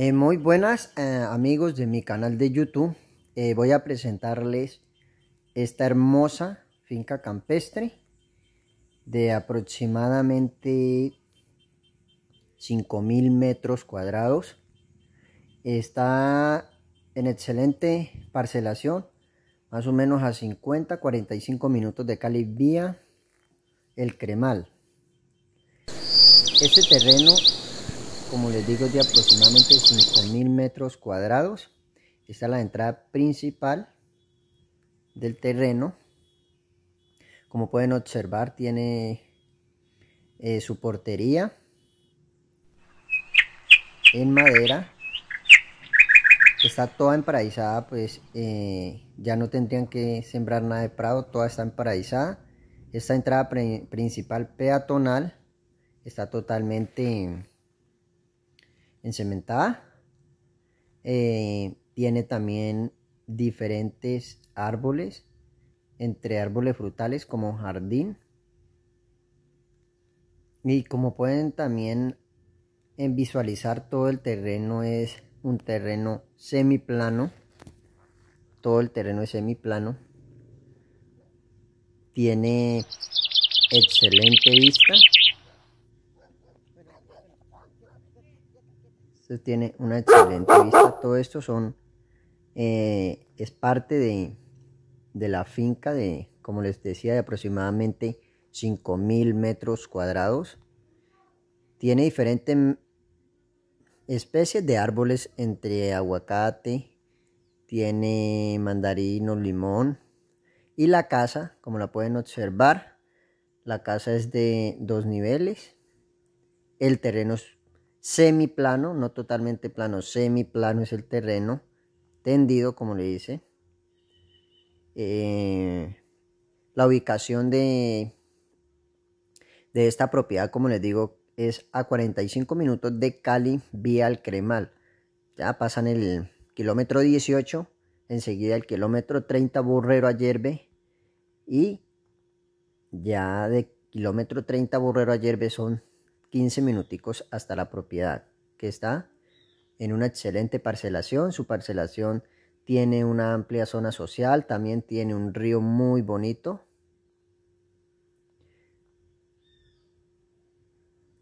Eh, muy buenas eh, amigos de mi canal de YouTube. Eh, voy a presentarles esta hermosa finca campestre de aproximadamente 5.000 metros cuadrados. Está en excelente parcelación, más o menos a 50-45 minutos de Cali vía El Cremal. Este terreno como les digo, de aproximadamente 5.000 metros cuadrados. Esta es la entrada principal del terreno. Como pueden observar, tiene eh, su portería en madera. Está toda emparadizada, pues eh, ya no tendrían que sembrar nada de prado, toda está emparadizada. Esta entrada principal peatonal está totalmente encementada. Eh, tiene también diferentes árboles, entre árboles frutales como jardín. Y como pueden también en visualizar, todo el terreno es un terreno semiplano. Todo el terreno es semiplano. Tiene excelente vista. tiene una excelente vista. Todo esto son eh, es parte de, la finca de, como les decía, de aproximadamente 5.000 metros cuadrados. Tiene diferentes especies de árboles entre aguacate, tiene mandarino, limón. Y la casa, como la pueden observar, la casa es de dos niveles. El terreno es semiplano, no totalmente plano, semiplano es el terreno, tendido como le dice. Eh, la ubicación de, de esta propiedad, como les digo, es a 45 minutos de Cali vía el Cremal. Ya pasan el kilómetro 18, enseguida el kilómetro 30 Borrero a Yerbe y ya de kilómetro 30 Borrero a son 15 minuticos hasta la propiedad, que está en una excelente parcelación. Su parcelación tiene una amplia zona social, también tiene un río muy bonito.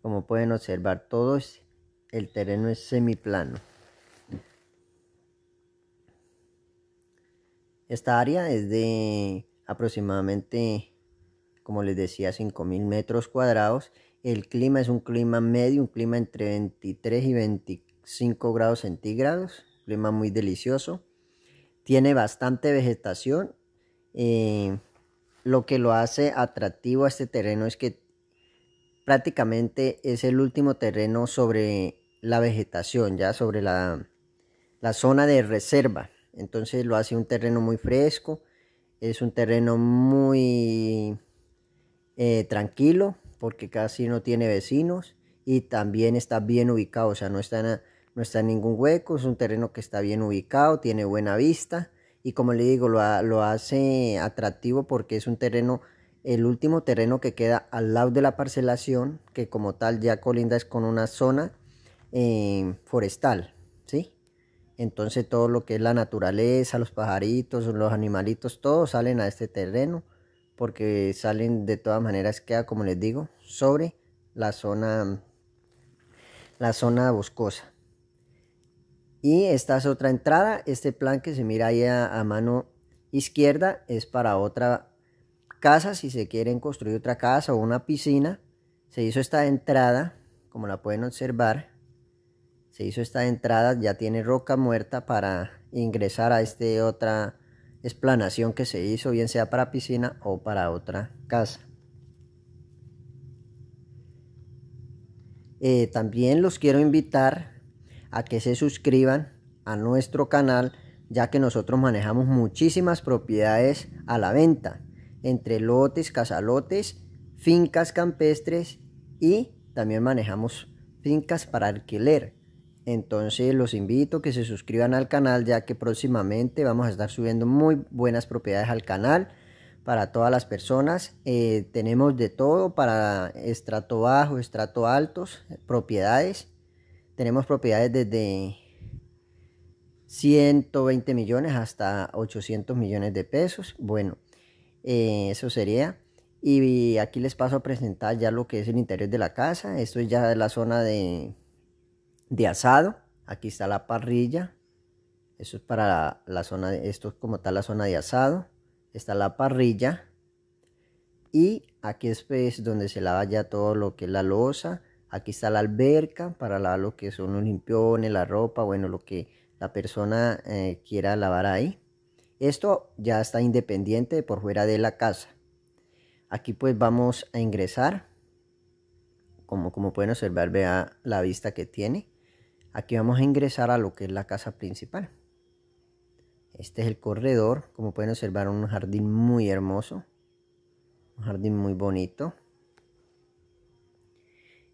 Como pueden observar todos, el terreno es semiplano. Esta área es de aproximadamente, como les decía, 5.000 metros cuadrados el clima es un clima medio, un clima entre 23 y 25 grados centígrados, clima muy delicioso. Tiene bastante vegetación. Eh, lo que lo hace atractivo a este terreno es que prácticamente es el último terreno sobre la vegetación, ya sobre la, zona de reserva. Entonces lo hace un terreno muy fresco, es un terreno muy eh, tranquilo, porque casi no tiene vecinos y también está bien ubicado, o sea, no está, en, no está ningún hueco, es un terreno que está bien ubicado, tiene buena vista y como le digo, lo, hace atractivo porque es un terreno, el último terreno que queda al lado de la parcelación, que como tal ya colinda es con una zona eh, forestal, ¿sí? Entonces todo lo que es la naturaleza, los pajaritos, los animalitos, todos salen a este terreno porque salen de todas maneras queda como les digo sobre la zona la zona boscosa y esta es otra entrada este plan que se mira ahí a, mano izquierda es para otra casa si se quieren construir otra casa o una piscina se hizo esta entrada como la pueden observar se hizo esta entrada ya tiene roca muerta para ingresar a este otra explanación que se hizo, bien sea para piscina o para otra casa. Eh, también los quiero invitar a que se suscriban a nuestro canal, ya que nosotros manejamos muchísimas propiedades a la venta, entre lotes, casalotes, fincas campestres y también manejamos fincas para alquiler. Entonces los invito a que se suscriban al canal ya que próximamente vamos a estar subiendo muy buenas propiedades al canal para todas las personas. Eh, tenemos de todo para estrato bajo, estrato altos, propiedades. Tenemos propiedades desde 120 millones hasta 800 millones de pesos. Bueno, eh, eso sería. Y aquí les paso a presentar ya lo que es el interior de la casa. Esto es ya la zona de de asado. Aquí está la parrilla. Eso es para la, zona, de, esto es como tal la zona de asado. Está la parrilla. Y aquí es pues, donde se lava ya todo lo que es la losa. Aquí está la alberca para lavar lo que son los limpiones, la ropa, bueno, lo que la persona eh, quiera lavar ahí. Esto ya está independiente por fuera de la casa. Aquí pues vamos a ingresar. Como, como pueden observar, vea la vista que tiene. Aquí vamos a ingresar a lo que es la casa principal. Este es el corredor, como pueden observar un jardín muy hermoso, un jardín muy bonito.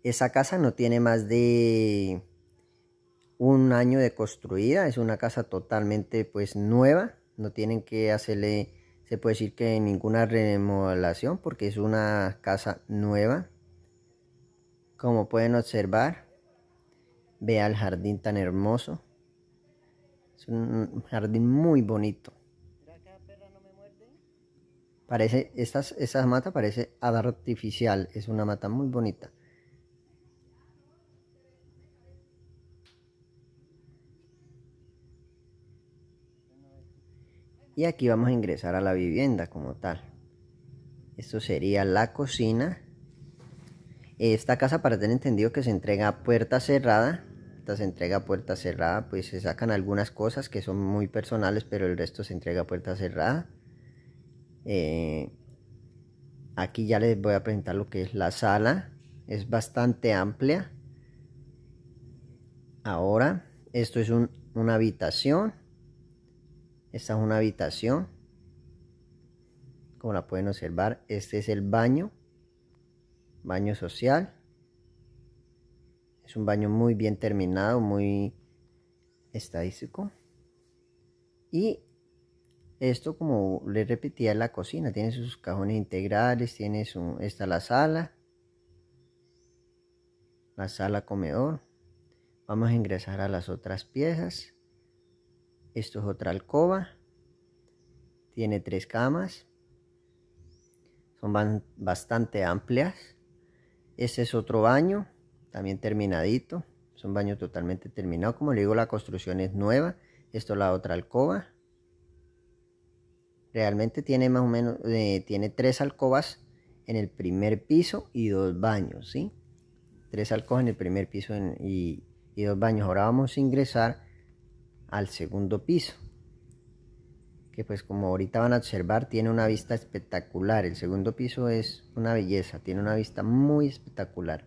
Esa casa no tiene más de un año de construida, es una casa totalmente pues nueva, no tienen que hacerle, se puede decir que ninguna remodelación porque es una casa nueva. Como pueden observar, Vea el jardín tan hermoso. Es un jardín muy bonito. Parece, estas, esa mata parece artificial. Es una mata muy bonita. Y aquí vamos a ingresar a la vivienda como tal. Esto sería la cocina. Esta casa para tener entendido que se entrega puerta cerrada se entrega puerta cerrada, pues se sacan algunas cosas que son muy personales, pero el resto se entrega puerta cerrada. Eh, aquí ya les voy a presentar lo que es la sala, es bastante amplia. Ahora, esto es una habitación. Esta es una habitación. Como la pueden observar, este es el baño, baño social. Es un baño muy bien terminado, muy estadístico. Y esto, como le repetía, es la cocina. Tiene sus cajones integrales, tiene su, está la sala, la sala comedor. Vamos a ingresar a las otras piezas. Esto es otra alcoba. Tiene tres camas. Son bastante amplias. Este es otro baño también terminadito. Es un baño totalmente terminado. Como le digo, la construcción es nueva. Esto es la otra alcoba. Realmente tiene más o menos, eh, tiene tres alcobas en el primer piso y dos baños, ¿sí? Tres alcobas en el primer piso y, y dos baños. Ahora vamos a ingresar al segundo piso. Que pues como ahorita van a observar, tiene una vista espectacular. El segundo piso es una belleza, tiene una vista muy espectacular.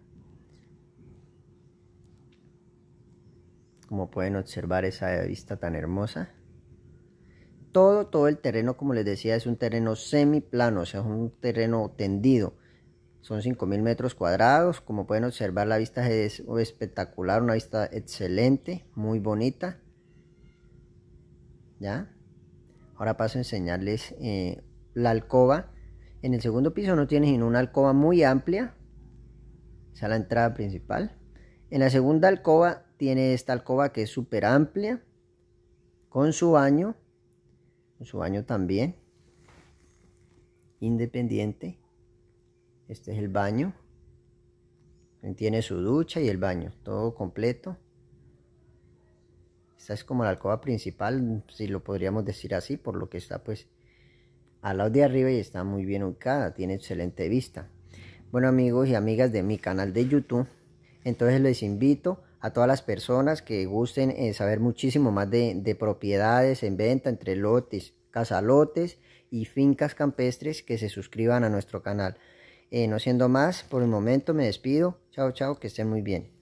como pueden observar esa vista tan hermosa. Todo, todo el terreno, como les decía, es un terreno semiplano, o sea, es un terreno tendido. Son 5.000 metros cuadrados, como pueden observar la vista es espectacular, una vista excelente, muy bonita. ¿Ya? Ahora paso a enseñarles eh, la alcoba. En el segundo piso no tiene sino una alcoba muy amplia, o sea, la entrada principal. En la segunda alcoba tiene esta alcoba que es súper amplia, con su baño, su baño también, independiente. Este es el baño. Tiene su ducha y el baño, todo completo. Esta es como la alcoba principal, si lo podríamos decir así, por lo que está pues al lado de arriba y está muy bien ubicada, tiene excelente vista. Bueno amigos y amigas de mi canal de YouTube, entonces les invito a todas las personas que gusten eh, saber muchísimo más de, propiedades en venta entre lotes, casalotes y fincas campestres que se suscriban a nuestro canal. Eh, no siendo más, por el momento me despido. Chao, chao, que estén muy bien.